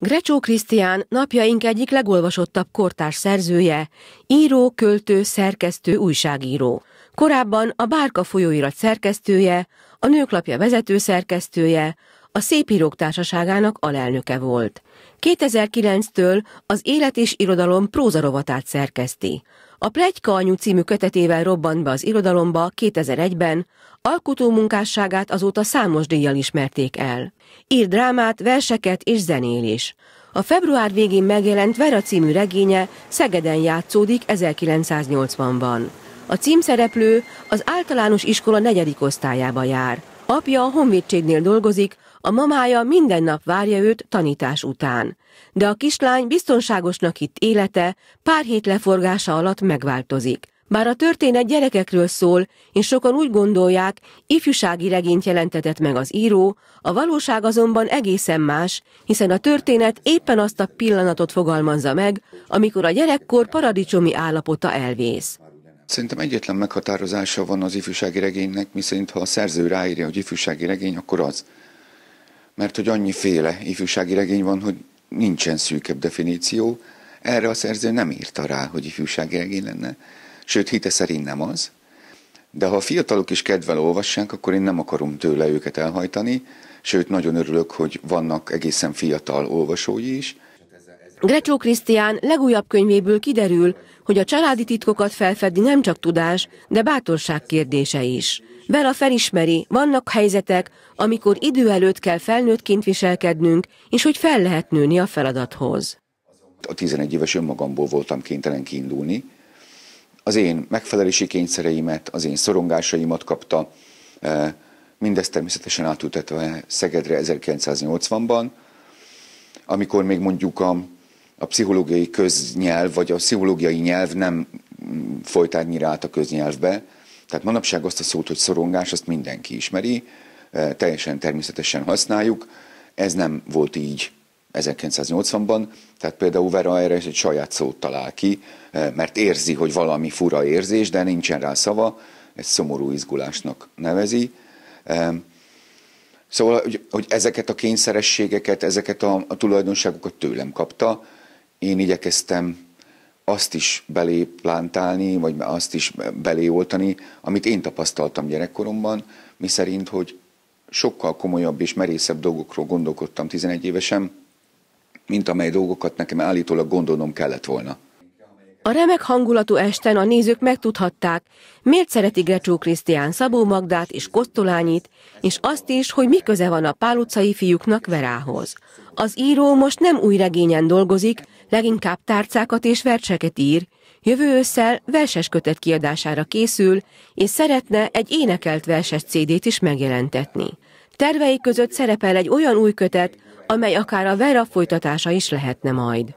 Grecsó Krisztián napjaink egyik legolvasottabb kortárs szerzője, író, költő, szerkesztő, újságíró. Korábban a Bárka folyóirat szerkesztője, a Nőklapja vezető szerkesztője, a Szépírók Társaságának alelnöke volt. 2009-től az Élet és Irodalom prózarovatát szerkeszti. A Plegyka anyu című kötetével robbant be az irodalomba 2001-ben, alkotó munkásságát azóta számos díjjal ismerték el. Ír drámát, verseket és zenél is. A február végén megjelent Vera című regénye Szegeden játszódik 1980-ban. A címszereplő az általános iskola negyedik osztályába jár. Apja a honvédségnél dolgozik, a mamája minden nap várja őt tanítás után, de a kislány biztonságosnak itt élete pár hét leforgása alatt megváltozik. Bár a történet gyerekekről szól, és sokan úgy gondolják, ifjúsági regényt jelentetett meg az író, a valóság azonban egészen más, hiszen a történet éppen azt a pillanatot fogalmazza meg, amikor a gyerekkor paradicsomi állapota elvész. Szerintem egyetlen meghatározása van az ifjúsági regénynek, miszerint ha a szerző ráírja, hogy ifjúsági regény, akkor az mert hogy annyi féle ifjúsági regény van, hogy nincsen szűkebb definíció. Erre a szerző nem írta rá, hogy ifjúsági regény lenne, sőt, hite szerint nem az. De ha a fiatalok is kedvel olvassák, akkor én nem akarom tőle őket elhajtani, sőt, nagyon örülök, hogy vannak egészen fiatal olvasói is, Grecsó Krisztián legújabb könyvéből kiderül, hogy a családi titkokat felfedni nem csak tudás, de bátorság kérdése is. Vera felismeri, vannak helyzetek, amikor idő előtt kell felnőttként viselkednünk, és hogy fel lehet nőni a feladathoz. A 11 éves önmagamból voltam kénytelen kiindulni. Az én megfelelési kényszereimet, az én szorongásaimat kapta, e, mindezt természetesen átültetve Szegedre 1980-ban, amikor még mondjuk a a pszichológiai köznyelv, vagy a pszichológiai nyelv nem folytányira rá a köznyelvbe. Tehát manapság azt a szót, hogy szorongás, azt mindenki ismeri, e, teljesen természetesen használjuk. Ez nem volt így 1980-ban, tehát például Vera erre egy saját szót talál ki, e, mert érzi, hogy valami fura érzés, de nincsen rá szava, ezt szomorú izgulásnak nevezi. E, szóval, hogy, hogy ezeket a kényszerességeket, ezeket a, a tulajdonságokat tőlem kapta, én igyekeztem azt is belé plántálni, vagy azt is belé oltani, amit én tapasztaltam gyerekkoromban, mi szerint, hogy sokkal komolyabb és merészebb dolgokról gondolkodtam 11 évesen, mint amely dolgokat nekem állítólag gondolnom kellett volna. A remek hangulatú esten a nézők megtudhatták, miért szereti Gecsó Krisztián Szabó Magdát és Kosztolányit, és azt is, hogy mi köze van a pál utcai fiúknak Verához. Az író most nem új regényen dolgozik, leginkább tárcákat és verseket ír, jövő ősszel verses kötet kiadására készül, és szeretne egy énekelt verses CD-t is megjelentetni. Tervei között szerepel egy olyan új kötet, amely akár a Vera folytatása is lehetne majd.